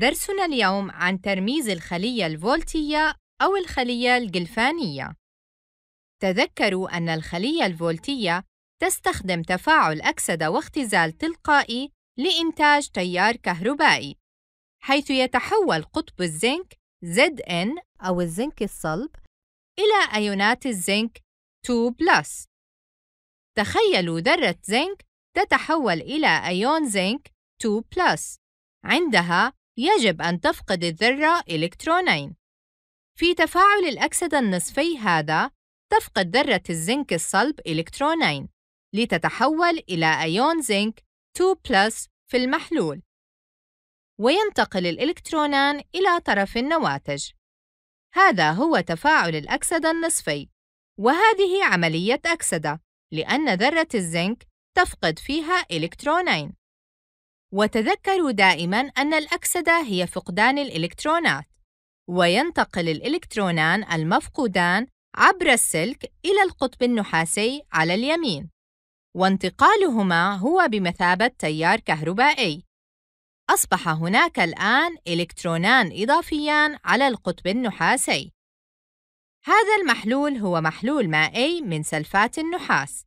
درسنا اليوم عن ترميز الخلية الفولتية أو الخلية الجلفانية. تذكروا أن الخلية الفولتية تستخدم تفاعل أكسدة واختزال تلقائي لإنتاج تيار كهربائي، حيث يتحول قطب الزنك ZN أو الزنك الصلب إلى أيونات الزنك 2+. تخيلوا ذرة زنك تتحول إلى أيون زنك 2+. عندها يجب أن تفقد الذرة إلكترونين. في تفاعل الأكسدة النصفي هذا، تفقد ذرة الزنك الصلب إلكترونين، لتتحول إلى أيون زنك 2 في المحلول، وينتقل الإلكترونان إلى طرف النواتج. هذا هو تفاعل الأكسدة النصفي، وهذه عملية أكسدة، لأن ذرة الزنك تفقد فيها إلكترونين. وتذكروا دائما أن الأكسدة هي فقدان الإلكترونات وينتقل الإلكترونان المفقودان عبر السلك إلى القطب النحاسي على اليمين وانتقالهما هو بمثابة تيار كهربائي أصبح هناك الآن إلكترونان إضافيان على القطب النحاسي هذا المحلول هو محلول مائي من سلفات النحاس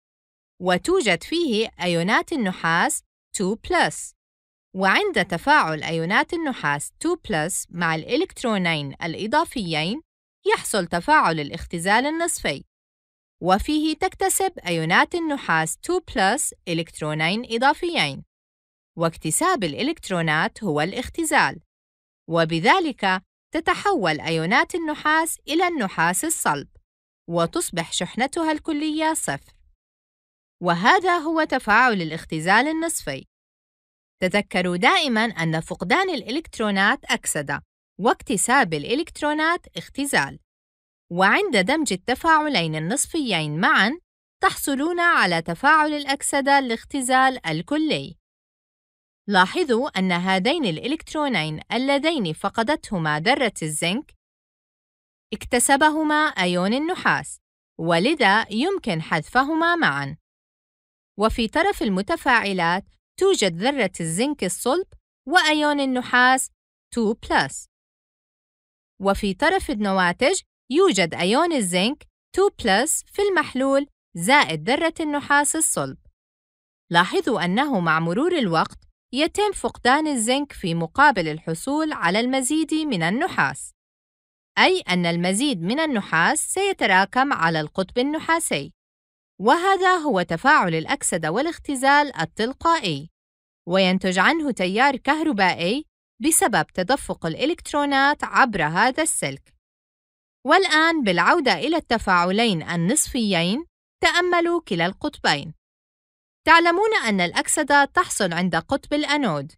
وتوجد فيه أيونات النحاس 2+. وعند تفاعل أيونات النحاس 2 مع الإلكترونين الإضافيين يحصل تفاعل الاختزال النصفي وفيه تكتسب أيونات النحاس 2 إلكترونين إضافيين واكتساب الإلكترونات هو الاختزال وبذلك تتحول أيونات النحاس إلى النحاس الصلب وتصبح شحنتها الكلية صفر وهذا هو تفاعل الاختزال النصفي تذكروا دائماً أن فقدان الإلكترونات أكسدة، واكتساب الإلكترونات اختزال. وعند دمج التفاعلين النصفيين معاً، تحصلون على تفاعل الأكسدة الاختزال الكلي. لاحظوا أن هذين الإلكترونين اللذين فقدتهما ذرة الزنك اكتسبهما أيون النحاس، ولذا يمكن حذفهما معًا. وفي طرف المتفاعلات توجد ذرة الزنك الصلب وأيون النحاس 2 وفي طرف النواتج يوجد أيون الزنك 2 في المحلول زائد ذرة النحاس الصلب. لاحظوا أنه مع مرور الوقت يتم فقدان الزنك في مقابل الحصول على المزيد من النحاس، أي أن المزيد من النحاس سيتراكم على القطب النحاسي. وهذا هو تفاعل الأكسدة والاختزال التلقائي وينتج عنه تيار كهربائي بسبب تدفق الإلكترونات عبر هذا السلك والآن بالعودة إلى التفاعلين النصفيين تأملوا كلا القطبين تعلمون أن الأكسدة تحصل عند قطب الأنود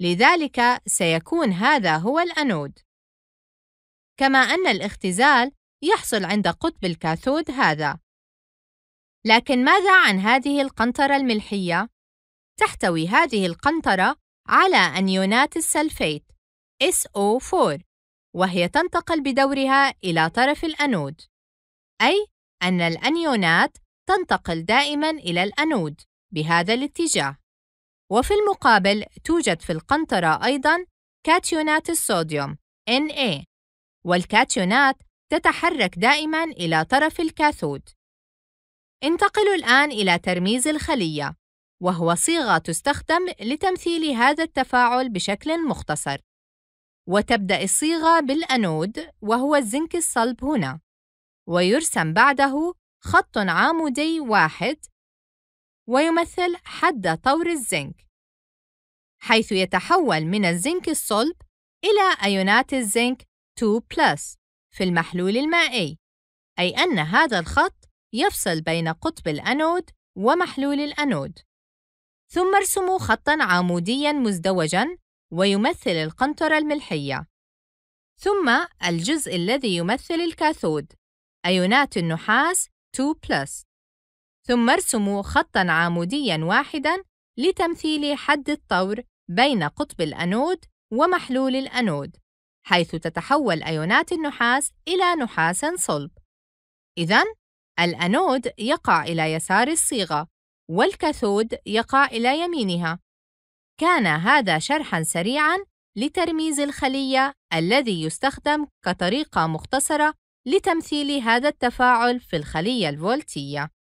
لذلك سيكون هذا هو الأنود كما أن الاختزال يحصل عند قطب الكاثود هذا لكن ماذا عن هذه القنطرة الملحية؟ تحتوي هذه القنطرة على أنيونات السلفيت SO4 وهي تنتقل بدورها إلى طرف الأنود أي أن الأنيونات تنتقل دائماً إلى الأنود بهذا الاتجاه وفي المقابل توجد في القنطرة أيضاً كاتيونات الصوديوم Na إيه، والكاتيونات تتحرك دائماً إلى طرف الكاثود انتقل الآن إلى ترميز الخلية، وهو صيغة تستخدم لتمثيل هذا التفاعل بشكل مختصر. وتبدأ الصيغة بالأنود وهو الزنك الصلب هنا، ويرسم بعده خط عامودي واحد ويمثل حد طور الزنك، حيث يتحول من الزنك الصلب إلى أيونات الزنك 2+ في المحلول المائي، أي أن هذا الخط يفصل بين قطب الأنود ومحلول الأنود ثم ارسموا خطًا عموديًا مزدوجًا ويمثل القنطرة الملحية ثم الجزء الذي يمثل الكاثود أيونات النحاس 2+. ثم ارسموا خطًا عموديًا واحدًا لتمثيل حد الطور بين قطب الأنود ومحلول الأنود، حيث تتحول أيونات النحاس إلى نحاس صلب. إذا الأنود يقع إلى يسار الصيغة والكاثود يقع إلى يمينها كان هذا شرحًا سريعًا لترميز الخلية الذي يستخدم كطريقة مختصرة لتمثيل هذا التفاعل في الخلية الفولتية